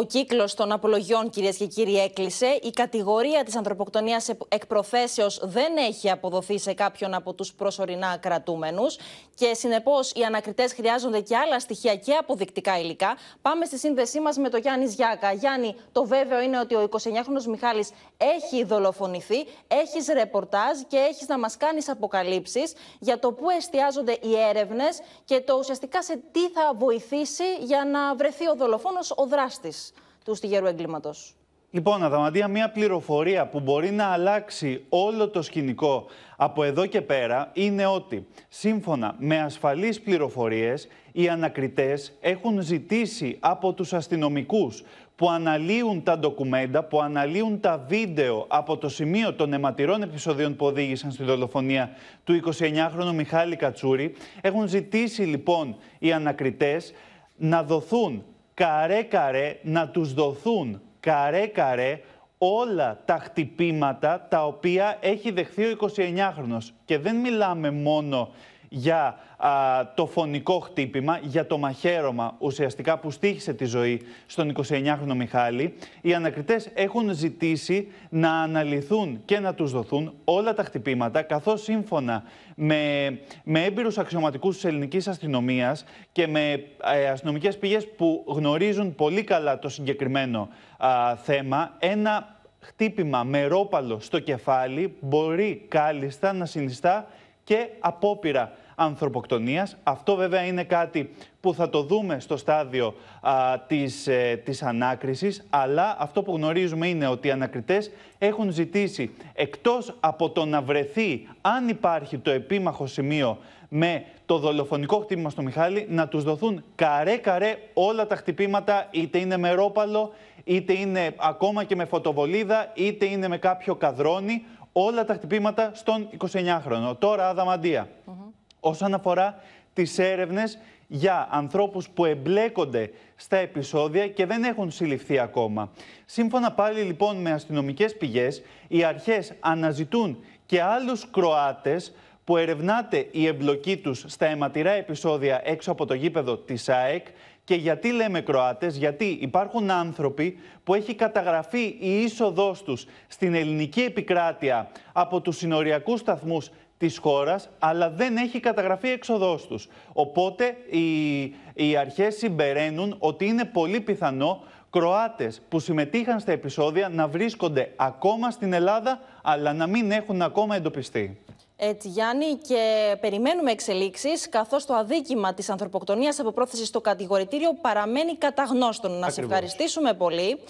Ο κύκλος των απολογιών, κυρίες και κύριοι, έκλεισε. Η κατηγορία της ανθρωποκτονίας εκ προθέσεω δεν έχει αποδοθεί σε κάποιον από τους προσωρινά κρατούμενους. Και συνεπώς οι ανακριτές χρειάζονται και άλλα στοιχεία και αποδεικτικά υλικά. Πάμε στη σύνδεσή μας με τον Γιάννη Ζιάκα. Γιάννη, το βέβαιο είναι ότι ο 29χρονο Μιχάλης έχει δολοφονηθεί. Έχεις ρεπορτάζ και έχεις να μας κάνεις αποκαλύψεις για το πού εστιάζονται οι έρευνες και το ουσιαστικά σε τι θα βοηθήσει για να βρεθεί ο δολοφόνος ο δράστης του στιγερού εγκλήματος. Λοιπόν, Αδαμαντία, μια πληροφορία που μπορεί να αλλάξει όλο το σκηνικό από εδώ και πέρα είναι ότι σύμφωνα με ασφαλείς πληροφορίες οι ανακριτές έχουν ζητήσει από τους αστυνομικούς που αναλύουν τα ντοκουμέντα, που αναλύουν τα βίντεο από το σημείο των αιματηρών επεισοδίων που οδήγησαν στη δολοφονία του 29χρονου Μιχάλη Κατσούρη. Έχουν ζητήσει λοιπόν οι ανακριτές να δοθούν καρέ-καρέ να τους δοθούν καρέ-καρέ όλα τα χτυπήματα τα οποία έχει δεχθεί ο 29χρονος. Και δεν μιλάμε μόνο για το φωνικό χτύπημα, για το μαχαίρωμα ουσιαστικά που στήχησε τη ζωή στον 29χρονο Μιχάλη, οι ανακριτές έχουν ζητήσει να αναλυθούν και να τους δοθούν όλα τα χτυπήματα, καθώς σύμφωνα με, με έμπειρους αξιωματικούς της ελληνικής αστυνομίας και με ε, αστυνομικές πηγές που γνωρίζουν πολύ καλά το συγκεκριμένο θέμα, ένα χτύπημα με ρόπαλο στο κεφάλι μπορεί κάλλιστα να συνιστά και απόπειρα ανθρωποκτονίας. Αυτό βέβαια είναι κάτι που θα το δούμε στο στάδιο της, ε, της ανάκρισης, αλλά αυτό που γνωρίζουμε είναι ότι οι ανακριτές έχουν ζητήσει, εκτός από το να βρεθεί αν υπάρχει το επίμαχο σημείο με το δολοφονικό χτύπημα στο Μιχάλη, να τους δοθούν καρέ-καρέ όλα τα χτυπήματα, είτε είναι με ρόπαλο, είτε είναι ακόμα και με φωτοβολίδα, είτε είναι με κάποιο καδρόνι, όλα τα χτυπήματα στον 29χρονο. Τώρα, Αδαμαντία, mm -hmm. όσον αφορά τις έρευνες για ανθρώπους που εμπλέκονται στα επεισόδια και δεν έχουν συλληφθεί ακόμα. Σύμφωνα πάλι λοιπόν με αστυνομικές πηγές, οι αρχές αναζητούν και άλλους Κροάτες που ερευνάται η εμπλοκή τους στα αιματηρά επεισόδια έξω από το γήπεδο της ΑΕΚ και γιατί λέμε Κροάτες, γιατί υπάρχουν άνθρωποι που έχει καταγραφεί η είσοδός τους στην ελληνική επικράτεια από τους συνοριακούς σταθμούς της χώρας, αλλά δεν έχει καταγραφεί εξοδός τους. Οπότε οι, οι αρχές συμπεραίνουν ότι είναι πολύ πιθανό Κροάτες που συμμετείχαν στα επεισόδια να βρίσκονται ακόμα στην Ελλάδα, αλλά να μην έχουν ακόμα εντοπιστεί. Έτσι, Γιάννη, και περιμένουμε εξελίξεις, καθώς το αδίκημα της ανθρωποκτονίας από πρόθεση στο κατηγορητήριο παραμένει καταγνώστων Να σε ευχαριστήσουμε πολύ.